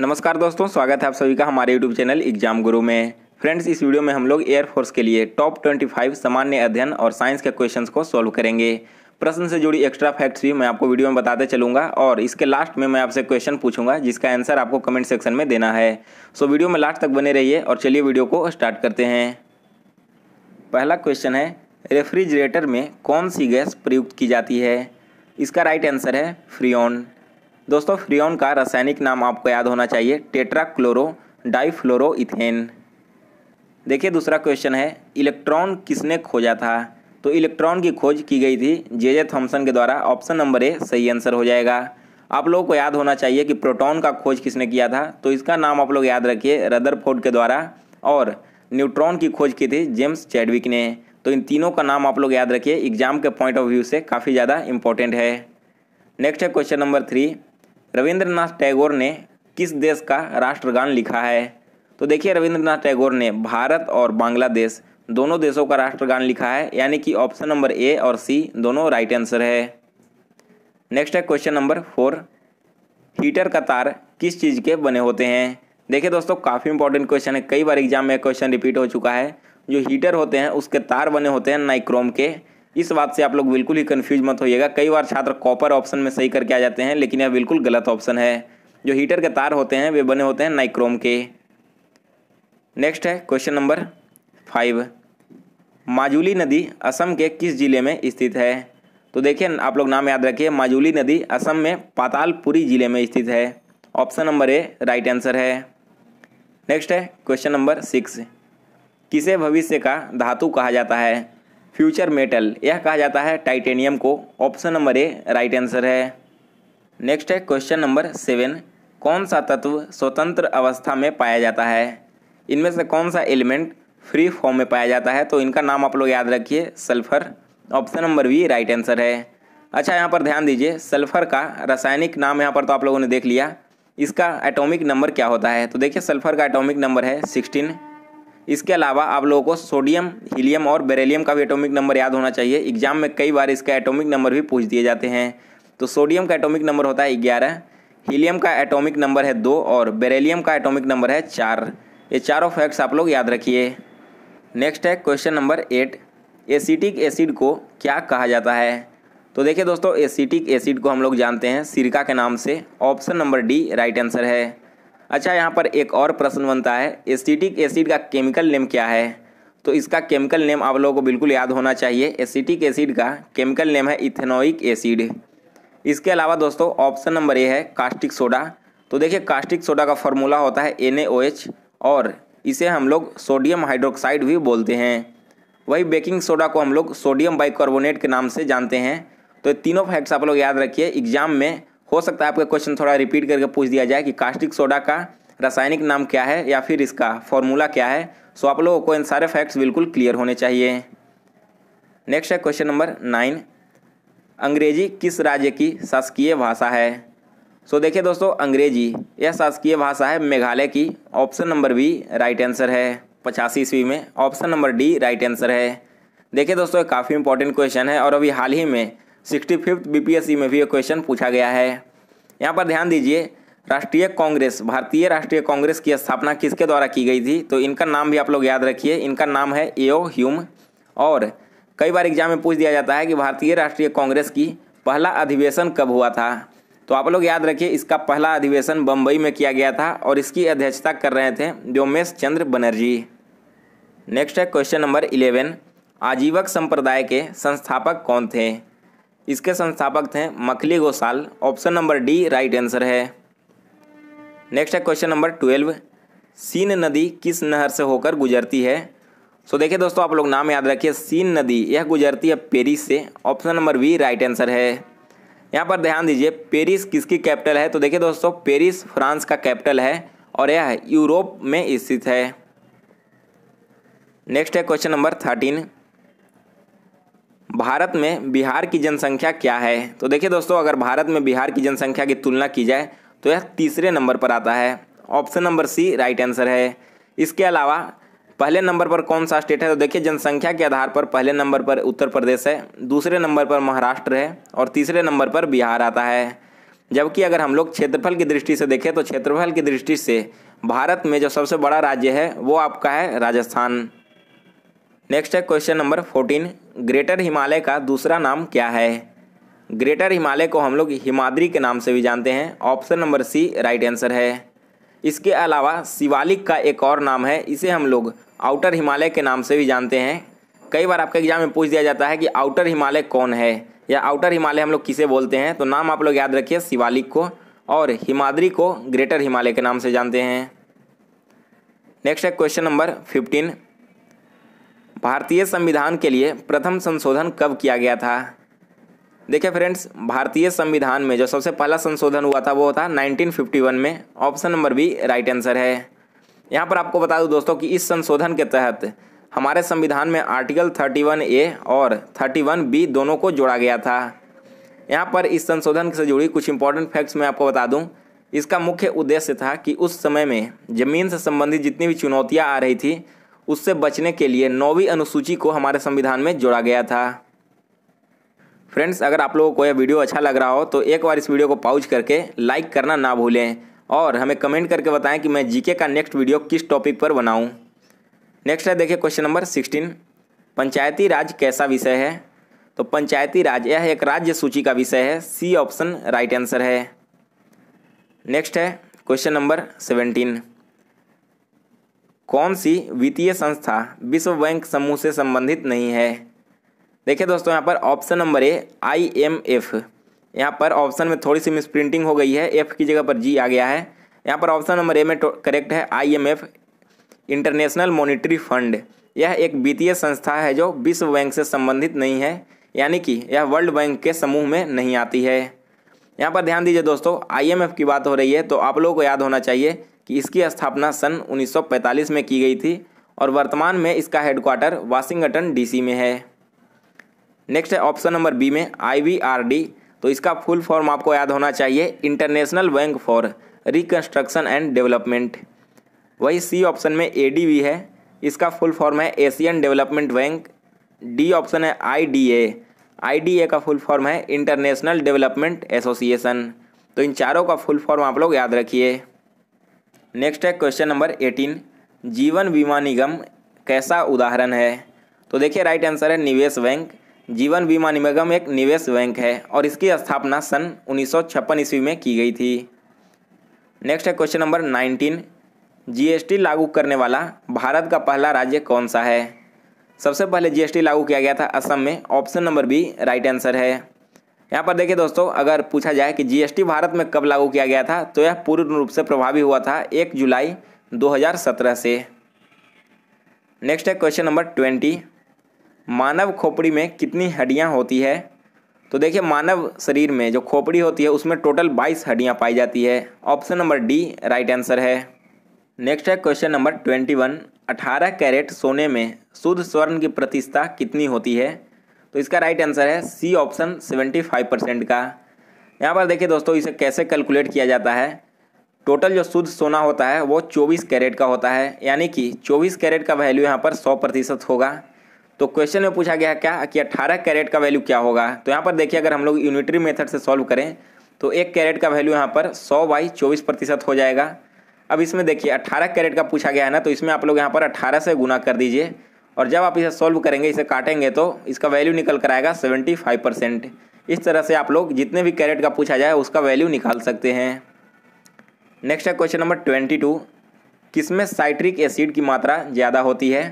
नमस्कार दोस्तों स्वागत है आप सभी का हमारे यूट्यूब चैनल एग्जाम गुरु में फ्रेंड्स इस वीडियो में हम लोग एयरफोर्स के लिए टॉप 25 सामान्य अध्ययन और साइंस के क्वेश्चंस को सॉल्व करेंगे प्रश्न से जुड़ी एक्स्ट्रा फैक्ट्स भी मैं आपको वीडियो में बताते चलूंगा और इसके लास्ट में मैं आपसे क्वेश्चन पूछूंगा जिसका आंसर आपको कमेंट सेक्शन में देना है सो वीडियो में लास्ट तक बने रहिए और चलिए वीडियो को स्टार्ट करते हैं पहला क्वेश्चन है रेफ्रिजरेटर में कौन सी गैस प्रयुक्त की जाती है इसका राइट आंसर है फ्रियोन दोस्तों फ्रियोन का रासायनिक नाम आपको याद होना चाहिए टेट्रा क्लोरो डाइफ्लोरो इथेन देखिए दूसरा क्वेश्चन है इलेक्ट्रॉन किसने खोजा था तो इलेक्ट्रॉन की खोज की गई थी जे जे थॉम्सन के द्वारा ऑप्शन नंबर ए सही आंसर हो जाएगा आप लोगों को याद होना चाहिए कि प्रोटॉन का खोज किसने किया था तो इसका नाम आप लोग याद रखिए रदरफोर्ड के द्वारा और न्यूट्रॉन की खोज की थी जेम्स चैडविक ने तो इन तीनों का नाम आप लोग याद रखिए एग्जाम के पॉइंट ऑफ व्यू से काफ़ी ज़्यादा इंपॉर्टेंट है नेक्स्ट है question number three Rabindranath Tagore ने किस देश का राष्ट्रगान लिखा है तो देखिए रविंद्रनाथ टैगोर ने भारत और बांग्लादेश दोनों देशों का राष्ट्रगान लिखा है यानी कि ऑप्शन नंबर ए और सी दोनों राइट आंसर है नेक्स्ट है क्वेश्चन नंबर फोर हीटर का तार किस चीज़ के बने होते हैं देखिए दोस्तों काफ़ी इंपॉर्टेंट क्वेश्चन है कई बार एग्जाम में क्वेश्चन रिपीट हो चुका है जो हीटर होते हैं उसके तार बने होते हैं नाइक्रोम के इस बात से आप लोग बिल्कुल ही कन्फ्यूज मत होइएगा कई बार छात्र कॉपर ऑप्शन में सही करके आ जाते हैं लेकिन यह बिल्कुल गलत ऑप्शन है जो हीटर के तार होते हैं वे बने होते हैं नाइक्रोम के नेक्स्ट है क्वेश्चन नंबर फाइव माजुली नदी असम के किस जिले में स्थित है तो देखिए आप लोग नाम याद रखिए माजुली नदी असम में पातालपुरी जिले में स्थित है option number A right answer है नेक्स्ट है क्वेश्चन नंबर सिक्स किसे भविष्य का धातु कहा जाता है फ्यूचर मेटल यह कहा जाता है टाइटेनियम को option number A right answer है नेक्स्ट है क्वेश्चन नंबर सेवन कौन सा तत्व स्वतंत्र अवस्था में पाया जाता है इनमें से कौन सा एलिमेंट फ्री फॉर्म में पाया जाता है तो इनका नाम आप लोग याद रखिए sulphur option number B right answer है अच्छा यहाँ पर ध्यान दीजिए सल्फर का रासायनिक नाम यहाँ पर तो आप लोगों ने देख लिया इसका एटॉमिक नंबर क्या होता है तो देखिए सल्फर का एटॉमिक नंबर है सिक्सटीन इसके अलावा आप लोगों को सोडियम हीलियम और बेरेलियम का भी एटॉमिक नंबर याद होना चाहिए एग्जाम में कई बार इसका एटॉमिक नंबर भी पूछ दिए जाते हैं तो सोडियम का एटॉमिक नंबर होता है ग्यारह हीलियम का एटॉमिक नंबर है दो और बेरेलीम का एटोमिक नंबर है चार ये चारों फैक्ट्स आप लोग याद रखिए नेक्स्ट है question number eight acetic acid को क्या कहा जाता है तो देखिए दोस्तों एसिटिक एसिड को हम लोग जानते हैं सिरका के नाम से option number D right answer है अच्छा यहाँ पर एक और प्रश्न बनता है एसिटिक एसिड का केमिकल नेम क्या है तो इसका केमिकल नेम आप लोगों को बिल्कुल याद होना चाहिए एसिटिक एसिड का केमिकल नेम है इथेनोइक एसिड इसके अलावा दोस्तों ऑप्शन नंबर ए है कास्टिक सोडा तो देखिए कास्टिक सोडा का फॉर्मूला होता है एन और इसे हम लोग सोडियम हाइड्रोक्साइड भी बोलते हैं वही बेकिंग सोडा को हम लोग सोडियम बाइकार्बोनेट के नाम से जानते हैं तो तीनों फैक्ट्स आप लोग याद रखिए एग्जाम में हो सकता है आपका क्वेश्चन थोड़ा रिपीट करके पूछ दिया जाए कि कास्टिक सोडा का रासायनिक नाम क्या है या फिर इसका फॉर्मूला क्या है सो आप लोगों को इन सारे फैक्ट्स बिल्कुल क्लियर होने चाहिए नेक्स्ट है क्वेश्चन नंबर नाइन अंग्रेजी किस राज्य की शासकीय भाषा है सो so, देखिए दोस्तों अंग्रेजी यह शासकीय भाषा है मेघालय की option number B right answer है पचासी ईस्वी में option number D right answer है देखिए दोस्तों काफ़ी इंपॉर्टेंट क्वेश्चन है और अभी हाल ही में सिक्सटी फिफ्थ में भी ये क्वेश्चन पूछा गया है यहाँ पर ध्यान दीजिए राष्ट्रीय कांग्रेस भारतीय राष्ट्रीय कांग्रेस की स्थापना किसके द्वारा की गई थी तो इनका नाम भी आप लोग याद रखिए इनका नाम है एओ ह्यूम और कई बार एग्जाम में पूछ दिया जाता है कि भारतीय राष्ट्रीय कांग्रेस की पहला अधिवेशन कब हुआ था तो आप लोग याद रखिए इसका पहला अधिवेशन बम्बई में किया गया था और इसकी अध्यक्षता कर रहे थे व्योमेश चंद्र बनर्जी नेक्स्ट है क्वेश्चन नंबर इलेवन आजीवक संप्रदाय के संस्थापक कौन थे इसके संस्थापक थे Makkhali Gosala option number D right answer है नेक्स्ट है क्वेश्चन नंबर ट्वेल्व सीन नदी किस नहर से होकर गुजरती है सो so, देखिए दोस्तों आप लोग नाम याद रखिए सीन नदी यह गुजरती है पेरिस से option number B right answer है यहाँ पर ध्यान दीजिए पेरिस किसकी कैपिटल है तो देखिए दोस्तों पेरिस फ्रांस का कैपिटल है और यह यूरोप में स्थित है नेक्स्ट है क्वेश्चन नंबर थर्टीन भारत में बिहार की जनसंख्या क्या है तो देखिए दोस्तों अगर भारत में बिहार की जनसंख्या की तुलना की जाए तो यह तीसरे नंबर पर आता है option number C right answer है इसके अलावा पहले नंबर पर कौन सा स्टेट है तो देखिए जनसंख्या के आधार पर पहले नंबर पर उत्तर प्रदेश है दूसरे नंबर पर महाराष्ट्र है और तीसरे नंबर पर बिहार आता है जबकि अगर हम लोग क्षेत्रफल की दृष्टि से देखें तो क्षेत्रफल की दृष्टि से भारत में जो सबसे बड़ा राज्य है वो आपका है राजस्थान नेक्स्ट है question number fourteen greater Himalaya का दूसरा नाम क्या है ग्रेटर हिमालय को हम लोग हिमाद्री के नाम से भी जानते हैं option number C right answer है इसके अलावा शिवालिक का एक और नाम है इसे हम लोग आउटर हिमालय के नाम से भी जानते हैं कई बार आपके एग्जाम में पूछ दिया जाता है कि आउटर हिमालय कौन है या आउटर हिमालय हम लोग किसे बोलते हैं तो नाम आप लोग याद रखिए शिवालिक को और हिमाद्री को ग्रेटर हिमालय के नाम से जानते हैं नेक्स्ट है क्वेश्चन नंबर फिफ्टीन भारतीय संविधान के लिए प्रथम संशोधन कब किया गया था देखिए फ्रेंड्स भारतीय संविधान में जो सबसे पहला संशोधन हुआ था वो था 1951 में option number B right answer है यहाँ पर आपको बता दूँ दोस्तों कि इस संशोधन के तहत हमारे संविधान में आर्टिकल 31 ए और 31 बी दोनों को जोड़ा गया था यहाँ पर इस संशोधन से जुड़ी कुछ इंपॉर्टेंट फैक्ट्स मैं आपको बता दूँ इसका मुख्य उद्देश्य था कि उस समय में ज़मीन से संबंधित जितनी भी चुनौतियाँ आ रही थी उससे बचने के लिए नौवीं अनुसूची को हमारे संविधान में जोड़ा गया था फ्रेंड्स अगर आप लोगों को यह वीडियो अच्छा लग रहा हो तो एक बार इस वीडियो को पाउच करके लाइक करना ना भूलें और हमें कमेंट करके बताएं कि मैं जीके का नेक्स्ट वीडियो किस टॉपिक पर बनाऊं नेक्स्ट है देखिए question number sixteen Panchayati Raj कैसा विषय है तो पंचायती राज यह एक राज्य सूची का विषय है सी ऑप्शन राइट आंसर है नेक्स्ट है क्वेश्चन नंबर सेवेंटीन कौन सी वित्तीय संस्था विश्व बैंक समूह से संबंधित नहीं है देखिए दोस्तों यहाँ पर option number A I M F यहाँ पर ऑप्शन में थोड़ी सी मिस प्रिंटिंग हो गई है एफ की जगह पर जी आ गया है यहाँ पर ऑप्शन नंबर ए में करेक्ट तो है I M F international monetary fund यह एक वित्तीय संस्था है जो विश्व बैंक से संबंधित नहीं है यानी कि यह वर्ल्ड बैंक के समूह में नहीं आती है यहाँ पर ध्यान दीजिए दोस्तों आई की बात हो रही है तो आप लोगों को याद होना चाहिए कि इसकी स्थापना सन 1945 में की गई थी और वर्तमान में इसका हेडक्वार्टर वाशिंगटन डीसी में है नेक्स्ट है ऑप्शन नंबर बी में आईवीआरडी तो इसका फुल फॉर्म आपको याद होना चाहिए international bank for reconstruction and development वही सी ऑप्शन में ए है इसका फुल फॉर्म है Asian development bank D option है आई आईडीए का फुल फॉर्म है इंटरनेशनल डेवलपमेंट एसोसिएशन तो इन चारों का फुल फॉर्म आप लोग याद रखिए नेक्स्ट है क्वेश्चन नंबर एटीन जीवन बीमा निगम कैसा उदाहरण है तो देखिए राइट आंसर है निवेश बैंक जीवन बीमा निगम एक निवेश बैंक है और इसकी स्थापना सन उन्नीस ईस्वी में की गई थी नेक्स्ट है क्वेश्चन नंबर नाइनटीन जीएसटी लागू करने वाला भारत का पहला राज्य कौन सा है सबसे पहले जीएसटी लागू किया गया था असम में option number B right answer है यहाँ पर देखिए दोस्तों अगर पूछा जाए कि जीएसटी भारत में कब लागू किया गया था तो यह पूर्ण रूप से प्रभावी हुआ था एक जुलाई 2017 से नेक्स्ट है क्वेश्चन नंबर ट्वेंटी मानव खोपड़ी में कितनी हड्डियाँ होती है तो देखिए मानव शरीर में जो खोपड़ी होती है उसमें टोटल बाईस हड्डियाँ पाई जाती है option number D right answer है नेक्स्ट है क्वेश्चन नंबर ट्वेंटी वन अठारह कैरेट सोने में शुद्ध स्वर्ण की प्रतिष्ठा कितनी होती है तो इसका राइट आंसर है C option seventy five percent का यहाँ पर देखिए दोस्तों इसे कैसे कैलकुलेट किया जाता है टोटल जो शुद्ध सोना होता है वो चौबीस कैरेट का होता है यानी कि चौबीस कैरेट का वैल्यू यहाँ पर सौ प्रतिशत होगा तो क्वेश्चन में पूछा गया क्या कि अट्ठारह कैरेट का वैल्यू क्या होगा तो यहाँ पर देखिए अगर हम लोग यूनिटरी मेथड से सॉल्व करें तो एक कैरेट का वैल्यू यहाँ पर सौ बाई चौबीस प्रतिशत हो जाएगा अब इसमें देखिए अट्ठारह कैरेट का पूछा गया है ना तो इसमें आप लोग यहाँ पर अट्ठारह से गुना कर दीजिए और जब आप इसे सॉल्व करेंगे इसे काटेंगे तो इसका वैल्यू निकल कर आएगा सेवेंटी फाइव परसेंट इस तरह से आप लोग जितने भी कैरेट का पूछा जाए उसका वैल्यू निकाल सकते हैं नेक्स्ट है क्वेश्चन नंबर ट्वेंटी टू किसमें साइट्रिक एसिड की मात्रा ज़्यादा होती है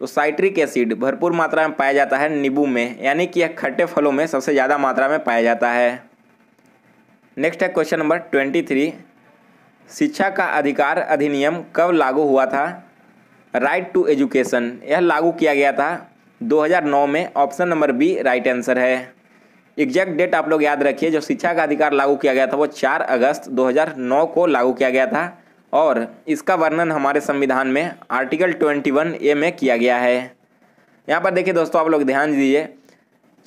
तो साइट्रिक एसिड भरपूर मात्रा में पाया जाता है नींबू में यानी कि यह खट्टे फलों में सबसे ज़्यादा मात्रा में पाया जाता है नेक्स्ट है क्वेश्चन नंबर ट्वेंटी थ्री शिक्षा का अधिकार अधिनियम कब लागू हुआ था राइट टू एजुकेशन यह लागू किया गया था 2009 में option number B right answer है एग्जैक्ट डेट आप लोग याद रखिए जो शिक्षा का अधिकार लागू किया गया था वो 4 अगस्त 2009 को लागू किया गया था और इसका वर्णन हमारे संविधान में आर्टिकल 21 ए में किया गया है यहाँ पर देखिए दोस्तों आप लोग ध्यान दीजिए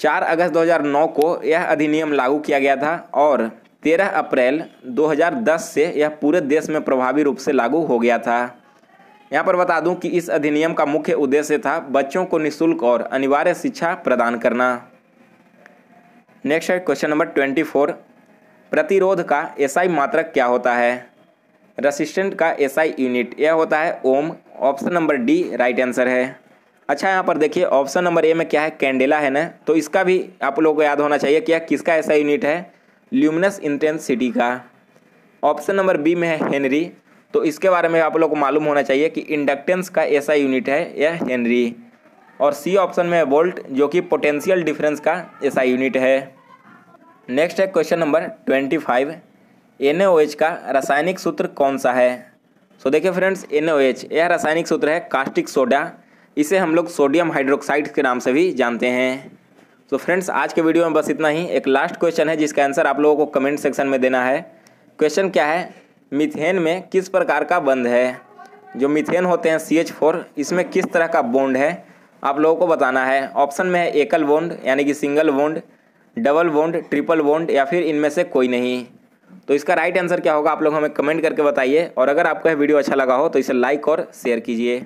4 अगस्त 2009 को यह अधिनियम लागू किया गया था और 13 अप्रैल 2010 से यह पूरे देश में प्रभावी रूप से लागू हो गया था यहाँ पर बता दूं कि इस अधिनियम का मुख्य उद्देश्य था बच्चों को निःशुल्क और अनिवार्य शिक्षा प्रदान करना नेक्स्ट है क्वेश्चन नंबर ट्वेंटी फोर प्रतिरोध का एसआई मात्रक क्या होता है रसिस्टेंट का एसआई यूनिट यह होता है ohm option number D right answer है अच्छा यहाँ पर देखिए ऑप्शन नंबर ए में क्या है कैंडेला है ना तो इसका भी आप लोगों को याद होना चाहिए कि यह किसका एसआई यूनिट है ल्यूमिनस इंटेंसिटी का ऑप्शन नंबर बी में है हेनरी तो इसके बारे में आप लोग को मालूम होना चाहिए कि इंडक्टेंस का ऐसा यूनिट है यह हेनरी और सी ऑप्शन में वोल्ट जो कि पोटेंशियल डिफरेंस का ऐसा यूनिट है नेक्स्ट है question number twenty five N का रासायनिक सूत्र कौन सा है सो देखिए फ्रेंड्स एन यह रासायनिक सूत्र है कास्टिक सोडा इसे हम लोग सोडियम हाइड्रोक्साइड के नाम से भी जानते हैं तो फ्रेंड्स आज के वीडियो में बस इतना ही एक लास्ट क्वेश्चन है जिसका आंसर आप लोगों को कमेंट सेक्शन में देना है क्वेश्चन क्या है मिथेन में किस प्रकार का बंध है जो मिथेन होते हैं सी एच फोर इसमें किस तरह का बोंड है आप लोगों को बताना है ऑप्शन में है एकल बोंड यानी कि single bond double bond triple bond या फिर इनमें से कोई नहीं तो इसका राइट आंसर क्या होगा आप लोग हमें कमेंट करके बताइए और अगर आपको यह वीडियो अच्छा लगा हो तो इसे लाइक और शेयर कीजिए